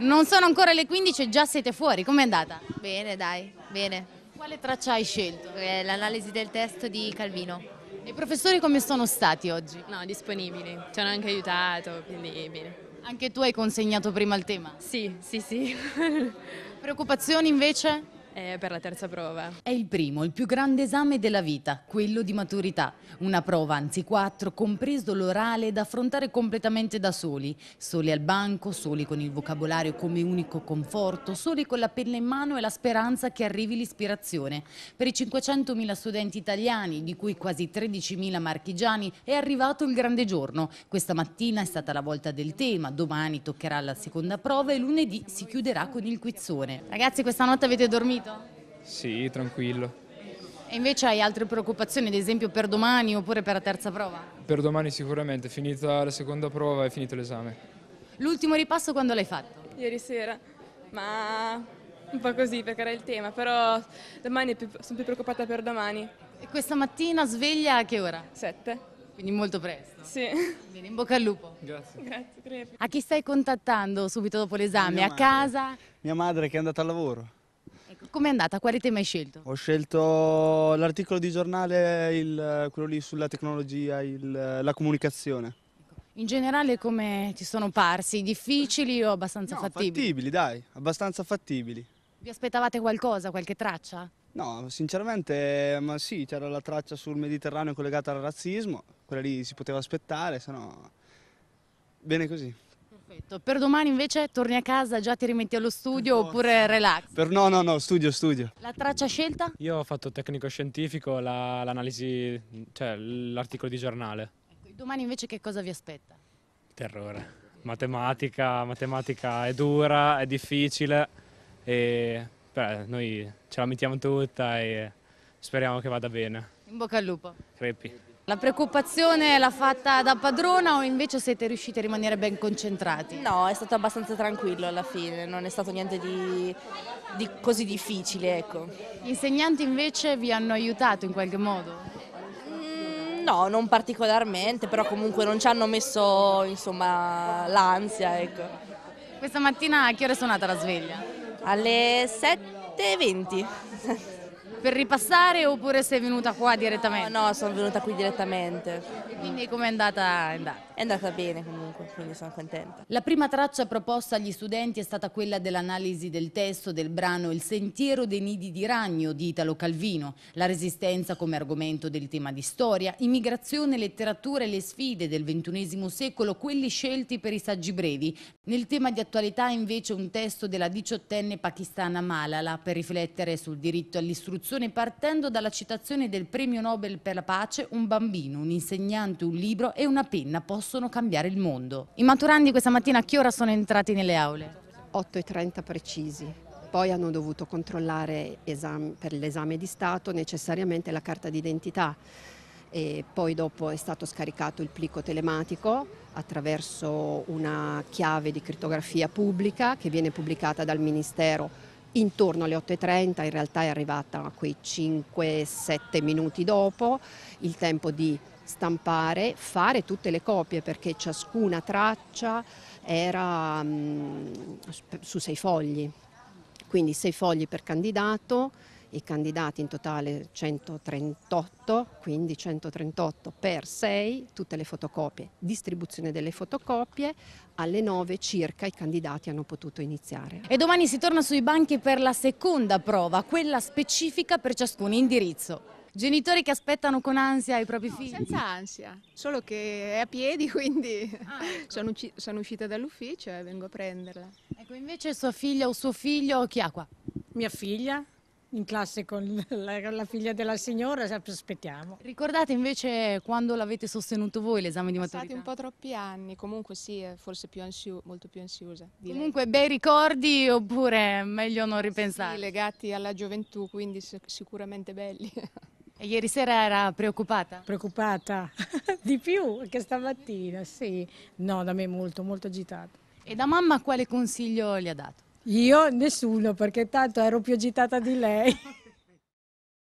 Non sono ancora le 15 e già siete fuori, com'è andata? Bene dai, bene. Quale traccia hai scelto? Eh, l'analisi del testo di Calvino. I professori come sono stati oggi? No, disponibili, ci hanno anche aiutato, quindi bene. Anche tu hai consegnato prima il tema? Sì, sì, sì. Preoccupazioni invece? Eh, per la terza prova. È il primo, il più grande esame della vita, quello di maturità. Una prova, anzi quattro, compreso l'orale, da affrontare completamente da soli. Soli al banco, soli con il vocabolario come unico conforto, soli con la penna in mano e la speranza che arrivi l'ispirazione. Per i 500.000 studenti italiani, di cui quasi 13.000 marchigiani, è arrivato il grande giorno. Questa mattina è stata la volta del tema, domani toccherà la seconda prova e lunedì si chiuderà con il quizzone. Ragazzi, questa notte avete dormito? dormito? Sì, tranquillo. E invece hai altre preoccupazioni, ad esempio per domani oppure per la terza prova? Per domani sicuramente, finita la seconda prova e finito l'esame. L'ultimo ripasso quando l'hai fatto? Ieri sera, ma un po' così perché era il tema, però domani sono più preoccupata per domani. E questa mattina sveglia a che ora? Sette. Quindi molto presto. Sì. Bene, in bocca al lupo. Grazie. Grazie. A chi stai contattando subito dopo l'esame? A casa? Mia madre che è andata al lavoro come è andata? Quale tema hai scelto? Ho scelto l'articolo di giornale, il, quello lì sulla tecnologia, il, la comunicazione. In generale come ti sono parsi? Difficili o abbastanza no, fattibili? fattibili dai, abbastanza fattibili. Vi aspettavate qualcosa, qualche traccia? No, sinceramente, ma sì, c'era la traccia sul Mediterraneo collegata al razzismo, quella lì si poteva aspettare, se no... Bene così. Perfetto, per domani invece torni a casa, già ti rimetti allo studio no, oppure relax? Per no, no, no, studio, studio. La traccia scelta? Io ho fatto tecnico scientifico, l'analisi, la, cioè l'articolo di giornale. Ecco, domani invece che cosa vi aspetta? Terrore. Matematica, matematica è dura, è difficile e beh, noi ce la mettiamo tutta e speriamo che vada bene. In bocca al lupo. Crepi. La preoccupazione l'ha fatta da padrona o invece siete riusciti a rimanere ben concentrati? No, è stato abbastanza tranquillo alla fine, non è stato niente di, di così difficile. Ecco. Gli insegnanti invece vi hanno aiutato in qualche modo? Mm, no, non particolarmente, però comunque non ci hanno messo l'ansia. Ecco. Questa mattina a che ora è suonata la sveglia? Alle 7.20. per ripassare oppure sei venuta qua direttamente? No, no sono venuta qui direttamente. E quindi com'è andata? andata? è andata bene comunque, quindi sono contenta. La prima traccia proposta agli studenti è stata quella dell'analisi del testo del brano Il sentiero dei nidi di ragno di Italo Calvino, la resistenza come argomento del tema di storia, immigrazione, letteratura e le sfide del XXI secolo, quelli scelti per i saggi brevi. Nel tema di attualità invece un testo della diciottenne pakistana Malala per riflettere sul diritto all'istruzione partendo dalla citazione del premio Nobel per la pace Un bambino, un insegnante, un libro e una penna post possono cambiare il mondo. I maturandi questa mattina a che ora sono entrati nelle aule? 8.30 precisi. Poi hanno dovuto controllare per l'esame di Stato necessariamente la carta d'identità e poi dopo è stato scaricato il plico telematico attraverso una chiave di crittografia pubblica che viene pubblicata dal Ministero intorno alle 8.30, in realtà è arrivata a quei 5-7 minuti dopo, il tempo di stampare, fare tutte le copie perché ciascuna traccia era mh, mm, su sei fogli, quindi sei fogli per candidato i candidati in totale 138, quindi 138 per 6, tutte le fotocopie, distribuzione delle fotocopie, alle 9 circa i candidati hanno potuto iniziare. E domani si torna sui banchi per la seconda prova, quella specifica per ciascun indirizzo. Genitori che aspettano con ansia i propri no, figli? Senza ansia, solo che è a piedi quindi ah, ecco. sono, sono, uscita dall'ufficio e vengo a prenderla. Ecco invece sua figlia o suo figlio chi ha qua? Mia figlia in classe con la, la figlia della signora, aspettiamo. Ricordate invece quando l'avete sostenuto voi l'esame di maturità? Sono un po' troppi anni, comunque sì, forse più ansio, molto più ansiosa. Direi. Comunque bei ricordi oppure meglio non ripensare? Sì, legati alla gioventù, quindi sicuramente belli. E ieri sera era preoccupata? Preoccupata, di più che stamattina, sì. No, da me molto, molto agitata. E da mamma quale consiglio le ha dato? Io nessuno, perché tanto ero più agitata di lei.